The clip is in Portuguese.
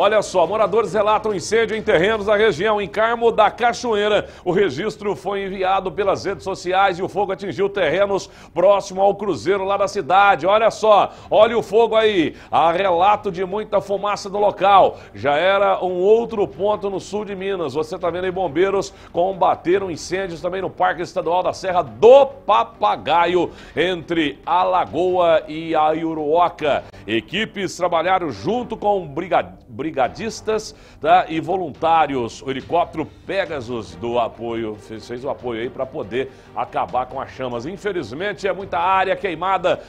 Olha só, moradores relatam incêndio em terrenos da região, em Carmo da Cachoeira. O registro foi enviado pelas redes sociais e o fogo atingiu terrenos próximo ao cruzeiro lá da cidade. Olha só, olha o fogo aí. Há relato de muita fumaça no local. Já era um outro ponto no sul de Minas. Você está vendo aí bombeiros combateram incêndios também no Parque Estadual da Serra do Papagaio, entre Alagoa e Aiuruoca. Equipes trabalharam junto com brigadistas tá, e voluntários. O helicóptero Pegasus do apoio fez o apoio aí para poder acabar com as chamas. Infelizmente, é muita área queimada.